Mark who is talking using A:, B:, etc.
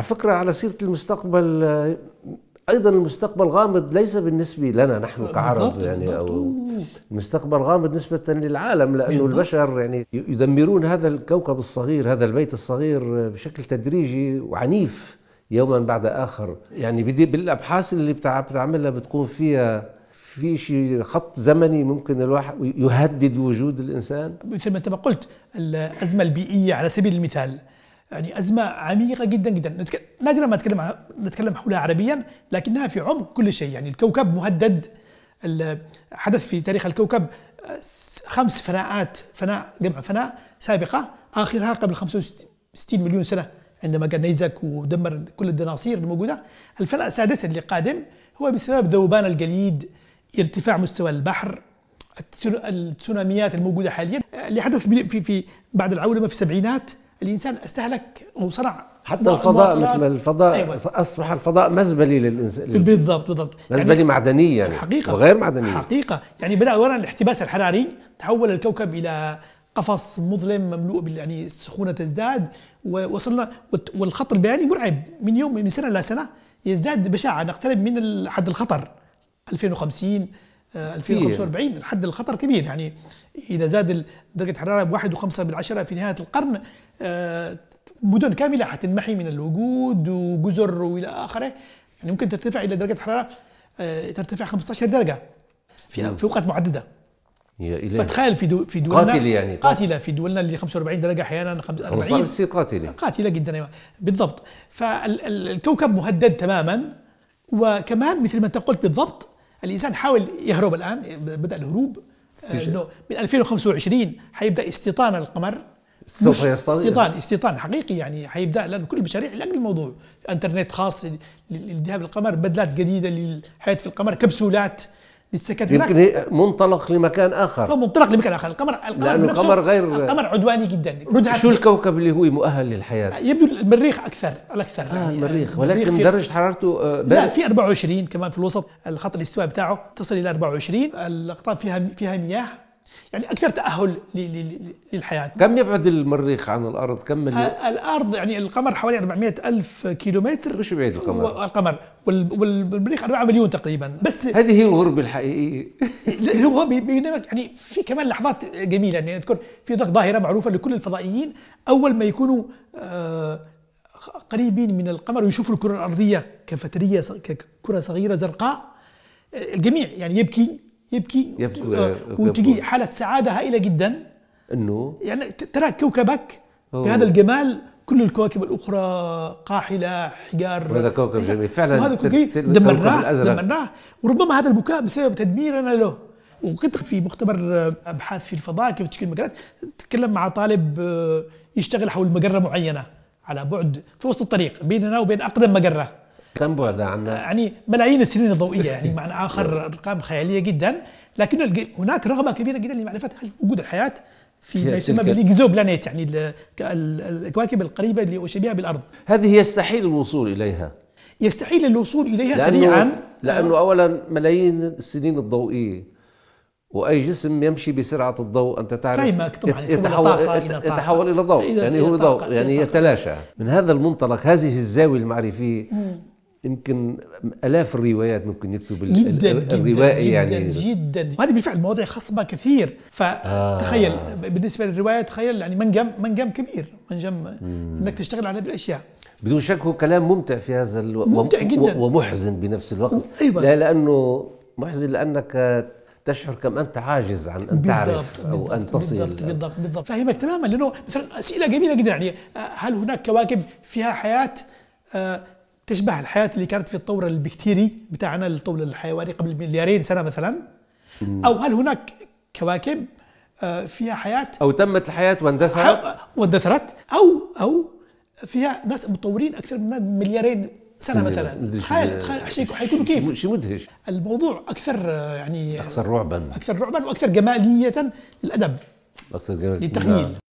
A: على فكرة على سيرة المستقبل ايضا المستقبل غامض ليس بالنسبه لنا نحن كعرب يعني، بالضبط يعني بالضبط. او المستقبل غامض نسبه للعالم لانه البشر يعني يدمرون هذا الكوكب الصغير هذا البيت الصغير بشكل تدريجي وعنيف يوما بعد اخر يعني بدي بالابحاث اللي بتعملها بتكون فيها في شيء خط زمني ممكن الواحد يهدد وجود الانسان
B: مثل ما انت ما قلت الازمه البيئيه على سبيل المثال يعني أزمة عميقة جدا جدا نادرا ما نتكلم نتكلم حولها عربيا لكنها في عمق كل شيء يعني الكوكب مهدد حدث في تاريخ الكوكب آه، خمس فناءات فناء جمع فناء سابقة آخرها قبل 65 مليون سنة عندما كان نيزك ودمر كل الدناصير الموجودة الفناء السادس اللي قادم هو بسبب ذوبان الجليد ارتفاع مستوى البحر التسوناميات الموجودة حاليا اللي آه، حدث في, في بعد العولمة في السبعينات الانسان استهلك مصنع حتى الفضاء مثل الفضاء أيوة. اصبح الفضاء مزبلي للانسان بالضبط بالضبط مزبلي يعني معدني يعني حقيقه وغير معدنية حقيقه يعني بدا اولا الاحتباس الحراري تحول الكوكب الى قفص مظلم مملوء بال يعني السخونه تزداد ووصلنا والخط البياني مرعب من يوم من سنه لسنه يزداد بشاعه نقترب من حد الخطر 2050 2045 آه، الحد الخطر كبير يعني اذا زاد درجه الحراره ب 1.5 بالعشره في نهايه القرن آه، مدن كامله حتنمحي من الوجود وجزر والى اخره يعني ممكن ترتفع الى درجه حراره آه، ترتفع 15 درجه في نعم. في اوقات معدده
A: يا إلهي فتخيل
B: في دو في دولنا قاتله يعني قاتله في دولنا اللي 45 درجه احيانا 40 بتصير قاتله قاتله جدا بالضبط فالكوكب مهدد تماما وكمان مثل ما انت قلت بالضبط الانسان حاول يهرب الان بدا الهروب انه من 2025 حيبدا استيطان القمر سوف استيطان استيطان حقيقي يعني حيبدا لانه كل المشاريع لاجل الموضوع انترنت خاص للذهاب للقمر بدلات جديده للحياه في القمر كبسولات لسه كانت يمكن
A: هناك منطلق لمكان اخر اه
B: منطلق لمكان اخر القمر القمر لانه القمر غير
A: القمر عدواني جدا شو الكوكب اللي هو مؤهل للحياه؟
B: يبدو المريخ اكثر الاكثر آه يعني المريخ ولكن درجه
A: حرارته آه، لا في
B: 24 كمان في الوسط الخط الاستواء بتاعه تصل الى 24 الاقطاب فيها فيها مياه يعني اكثر تاهل للحياه كم يبعد المريخ عن الارض كم مليون الارض يعني القمر حوالي 400 الف كيلومتر مش بعيد القمر القمر والمريخ 4 مليون تقريبا بس هذه هي الغربه الحقيقيه هو بينما يعني في كمان لحظات جميله يعني اذكر في ظاهره معروفه لكل الفضائيين اول ما يكونوا آه قريبين من القمر ويشوفوا الكره الارضيه كفتريه ككره صغيره زرقاء آه، الجميع يعني يبكي يبكي, يبكي وتجي حالة سعادة هائلة جدا انه يعني ترى كوكبك بهذا الجمال كل الكواكب الاخرى قاحله حجار وهذا
A: كوكب جميل فعلا وهذا كوكب دمرناه دمرناه
B: وربما هذا البكاء بسبب تدميرنا له وكنت في مختبر آه، ابحاث في الفضاء كيف تشكيل المجرات تتكلم مع طالب آه، يشتغل حول مجره معينه على بعد في وسط الطريق بيننا وبين اقدم مجره كم بعد عنا؟ يعني ملايين السنين الضوئية يعني معنى آخر أرقام خيالية جدا لكن هناك رغبة كبيرة جدا لمعرفة هل وجود الحياة في ما يسمى بالاكزو بلانيت يعني الكواكب القريبة اللي شبيهة بالأرض هذه يستحيل الوصول إليها يستحيل الوصول إليها لأنه سريعا لأنه أولا ملايين
A: السنين الضوئية واي جسم يمشي بسرعه الضوء انت تعرف فهمك طيب طبعا يتحول, يتحول الى ضوء يعني هو ضوء يعني يتلاشى من هذا المنطلق هذه الزاويه المعرفيه يمكن الاف الروايات ممكن يكتب جدا الروائي جدا يعني جدا
B: جدا وهذه بالفعل مواضيع خصبه كثير فتخيل آه. بالنسبه للروايه تخيل يعني منجم منجم كبير منجم انك تشتغل على هذه الاشياء بدون شك هو
A: كلام ممتع في هذا الوقت ممتع جدا ومحزن بنفس الوقت أيوة. لا لانه محزن لانك تشعر كم انت عاجز عن ان تعرف او بالضبط ان تصل بالضبط
B: بالضبط بالضبط فاهمك تماما لانه مثلا اسئله جميله جدا يعني آه، هل هناك كواكب فيها حياه آه، تشبه الحياه اللي كانت في الطور البكتيري بتاعنا الطور الحيواني قبل مليارين سنه مثلا او هل هناك كواكب آه، فيها حياه
A: او تمت الحياه واندثرت
B: واندثرت او او فيها ناس متطورين اكثر من مليارين سنه مثلا تخيل تخيل حيكونوا كيف شيء مدهش الموضوع اكثر آه، يعني اكثر رعبا اكثر رعبا واكثر جماليه للادب
A: اكثر جماليه للتخيل